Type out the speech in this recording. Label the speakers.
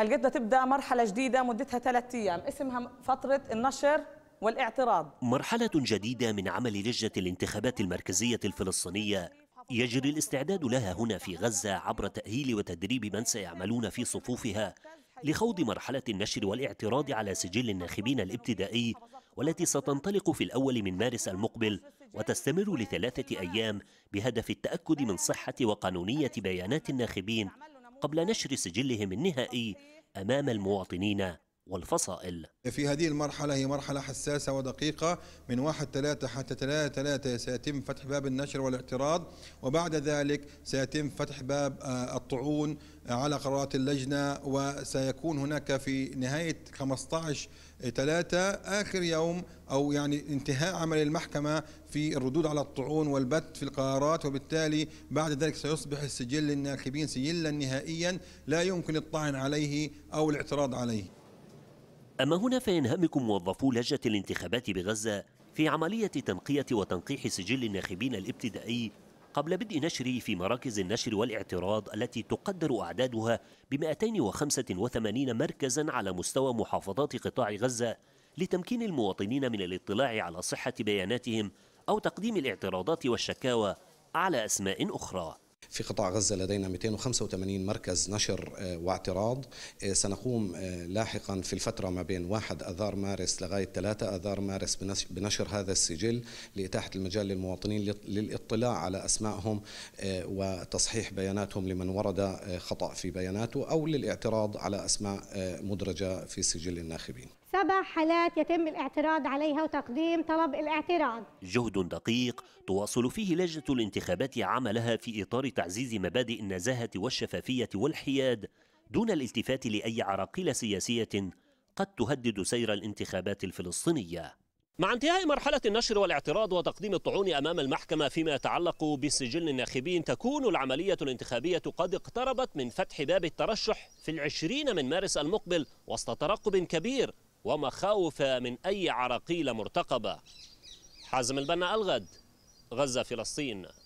Speaker 1: هالجده تبدا مرحله جديده مدتها ثلاث ايام اسمها فتره النشر والاعتراض
Speaker 2: مرحله جديده من عمل لجنه الانتخابات المركزيه الفلسطينيه يجري الاستعداد لها هنا في غزه عبر تاهيل وتدريب من سيعملون في صفوفها لخوض مرحله النشر والاعتراض على سجل الناخبين الابتدائي والتي ستنطلق في الاول من مارس المقبل وتستمر لثلاثه ايام بهدف التاكد من صحه وقانونيه بيانات الناخبين قبل نشر سجلهم النهائي أمام المواطنين والفصائل
Speaker 3: في هذه المرحلة هي مرحلة حساسة ودقيقة من واحد ثلاثة حتى ثلاثة ثلاثة سيتم فتح باب النشر والاعتراض وبعد ذلك سيتم فتح باب آه، الطعون آه، على قرارات اللجنة وسيكون هناك في نهاية 15 ثلاثة آخر يوم أو يعني انتهاء عمل المحكمة في الردود على الطعون والبت في القرارات وبالتالي بعد ذلك سيصبح السجل للناخبين سجلا نهائيا لا يمكن الطعن عليه
Speaker 2: أو الاعتراض عليه أما هنا فينهمك موظفو لجنة الانتخابات بغزة في عملية تنقية وتنقيح سجل الناخبين الابتدائي قبل بدء نشره في مراكز النشر والاعتراض التي تقدر أعدادها ب 285 مركزا على مستوى محافظات قطاع غزة لتمكين المواطنين من الاطلاع على صحة بياناتهم أو تقديم الاعتراضات والشكاوى على أسماء أخرى
Speaker 1: في قطاع غزة لدينا 285 مركز نشر آه، واعتراض آه، سنقوم آه، لاحقا في الفترة ما بين 1 أذار مارس لغاية 3 أذار مارس بنشر هذا السجل لإتاحة المجال للمواطنين للاطلاع على أسمائهم وتصحيح بياناتهم لمن ورد خطأ في بياناته أو للاعتراض على
Speaker 2: أسماء مدرجة في سجل الناخبين
Speaker 3: سبع حالات يتم الاعتراض عليها وتقديم طلب الاعتراض
Speaker 2: جهد دقيق تواصل فيه لجنة الانتخابات عملها في إطار تعزيز مبادئ النزاهة والشفافية والحياد دون الالتفات لأي عراقيل سياسية قد تهدد سير الانتخابات الفلسطينية مع انتهاء مرحلة النشر والاعتراض وتقديم الطعون أمام المحكمة فيما يتعلق بسجل الناخبين تكون العملية الانتخابية قد اقتربت من فتح باب الترشح في العشرين من مارس المقبل وسط ترقب كبير ومخاوف من أي عراقيل مرتقبة حازم البنا الغد غزة فلسطين